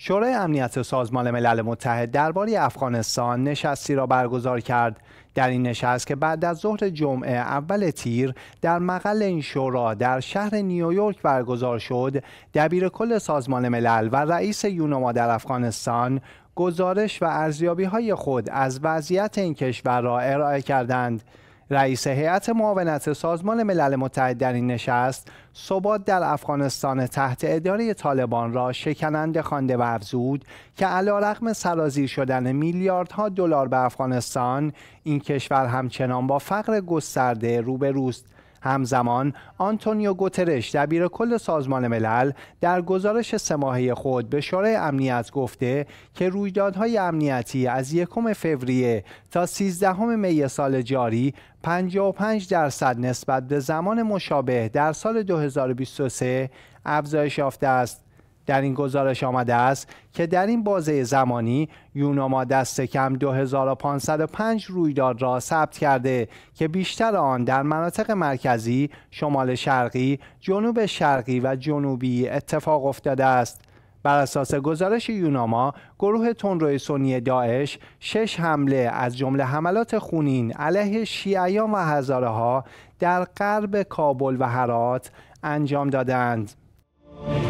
شورای امنیت سازمان ملل متحد درباره افغانستان نشستی را برگزار کرد در این نشست که بعد از ظهر جمعه اول تیر در مقل این شورا در شهر نیویورک برگزار شد دبیر کل سازمان ملل و رئیس یونما در افغانستان گزارش و ارزیابی های خود از وضعیت این کشور را ارائه کردند رئیس هیئت معاونت سازمان ملل متحد در این نشست ثبات در افغانستان تحت اداره طالبان را شکننده خوانده و افزود که علیرغم سرازیر شدن میلیاردها دلار به افغانستان این کشور همچنان با فقر گسترده روبروست همزمان آنتونیو گوترش دبیر کل سازمان ملل در گزارش سماهی خود به شورای امنیت گفته که رویدادهای امنیتی از یکم فوریه تا 13 می سال جاری 55 درصد نسبت به زمان مشابه در سال 2023 افزایش یافته است در این گزارش آمده است که در این بازه زمانی یوناما دست کم 2505 رویداد را ثبت کرده که بیشتر آن در مناطق مرکزی، شمال شرقی، جنوب شرقی و جنوبی اتفاق افتاده است. بر اساس گزارش یوناما گروه تندروی سنی داعش شش حمله از جمله حملات خونین علیه شیعیان و هزاره ها در غرب کابل و هرات انجام دادند